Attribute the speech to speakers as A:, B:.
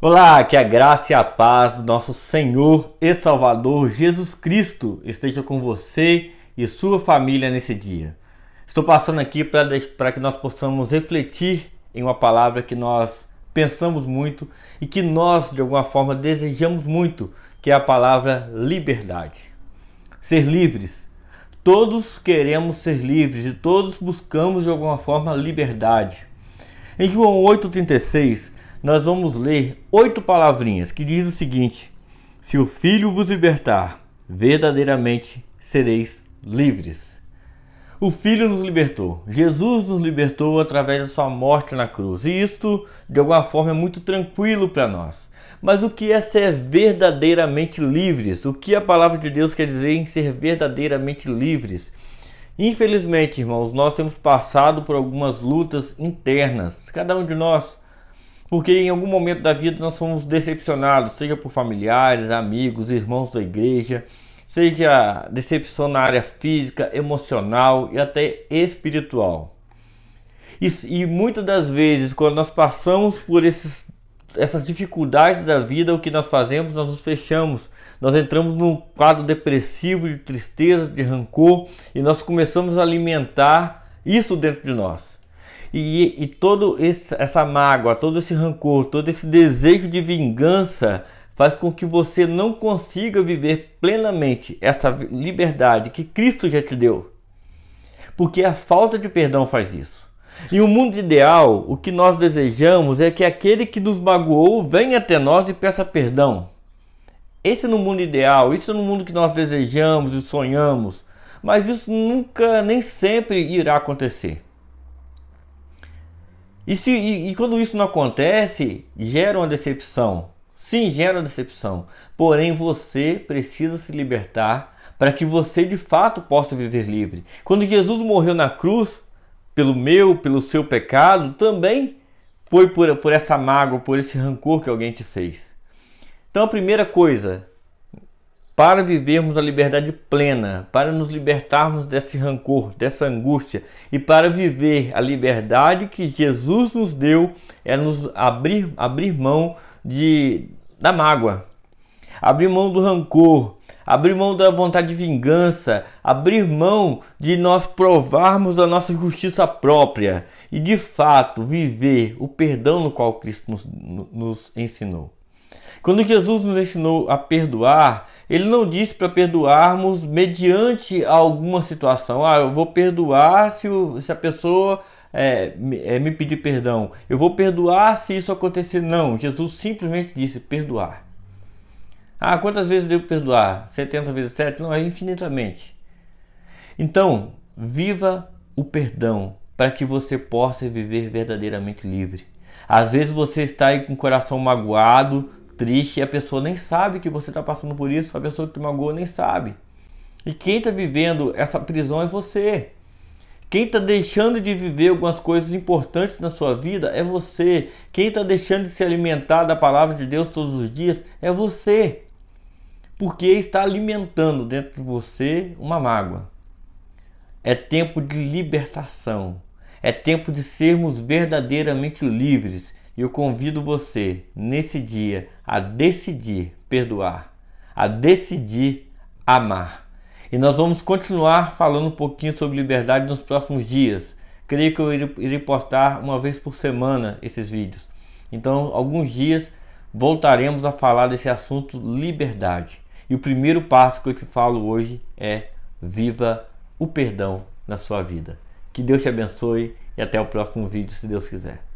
A: Olá, que a graça e a paz do nosso Senhor e Salvador Jesus Cristo esteja com você e sua família nesse dia. Estou passando aqui para que nós possamos refletir em uma palavra que nós pensamos muito e que nós, de alguma forma, desejamos muito, que é a palavra liberdade. Ser livres. Todos queremos ser livres e todos buscamos, de alguma forma, liberdade. Em João 8,36 nós vamos ler oito palavrinhas que diz o seguinte: Se o Filho vos libertar, verdadeiramente sereis livres. O Filho nos libertou. Jesus nos libertou através da sua morte na cruz. E isto de alguma forma, é muito tranquilo para nós. Mas o que é ser verdadeiramente livres? O que a palavra de Deus quer dizer em ser verdadeiramente livres? Infelizmente, irmãos, nós temos passado por algumas lutas internas. Cada um de nós porque em algum momento da vida nós somos decepcionados, seja por familiares, amigos, irmãos da igreja, seja decepção na área física, emocional e até espiritual. E, e muitas das vezes, quando nós passamos por esses, essas dificuldades da vida, o que nós fazemos? Nós nos fechamos, nós entramos num quadro depressivo, de tristeza, de rancor e nós começamos a alimentar isso dentro de nós. E, e todo esse, essa mágoa, todo esse rancor, todo esse desejo de vingança faz com que você não consiga viver plenamente essa liberdade que Cristo já te deu. Porque a falta de perdão faz isso. E o mundo ideal, o que nós desejamos é que aquele que nos magoou venha até nós e peça perdão. Esse no mundo ideal, isso no mundo que nós desejamos e sonhamos, mas isso nunca nem sempre irá acontecer. E, se, e, e quando isso não acontece, gera uma decepção. Sim, gera uma decepção. Porém, você precisa se libertar para que você de fato possa viver livre. Quando Jesus morreu na cruz, pelo meu, pelo seu pecado, também foi por, por essa mágoa, por esse rancor que alguém te fez. Então, a primeira coisa, para vivermos a liberdade plena, para nos libertarmos desse rancor, dessa angústia e para viver a liberdade que Jesus nos deu, é nos abrir, abrir mão de, da mágoa, abrir mão do rancor, abrir mão da vontade de vingança, abrir mão de nós provarmos a nossa justiça própria e de fato viver o perdão no qual Cristo nos, nos ensinou. Quando Jesus nos ensinou a perdoar, ele não disse para perdoarmos mediante alguma situação. Ah, eu vou perdoar se, o, se a pessoa é, é, me pedir perdão. Eu vou perdoar se isso acontecer. Não, Jesus simplesmente disse perdoar. Ah, quantas vezes eu devo perdoar? 70 vezes 7? Não, é infinitamente. Então, viva o perdão para que você possa viver verdadeiramente livre. Às vezes você está aí com o coração magoado, triste e a pessoa nem sabe que você está passando por isso, a pessoa que te magoou nem sabe. E quem está vivendo essa prisão é você. Quem está deixando de viver algumas coisas importantes na sua vida é você. Quem está deixando de se alimentar da palavra de Deus todos os dias é você. Porque está alimentando dentro de você uma mágoa. É tempo de libertação. É tempo de sermos verdadeiramente livres. E eu convido você nesse dia a decidir perdoar, a decidir amar. E nós vamos continuar falando um pouquinho sobre liberdade nos próximos dias. Creio que eu irei postar uma vez por semana esses vídeos. Então, alguns dias voltaremos a falar desse assunto liberdade. E o primeiro passo que eu te falo hoje é viva o perdão na sua vida. Que Deus te abençoe e até o próximo vídeo, se Deus quiser.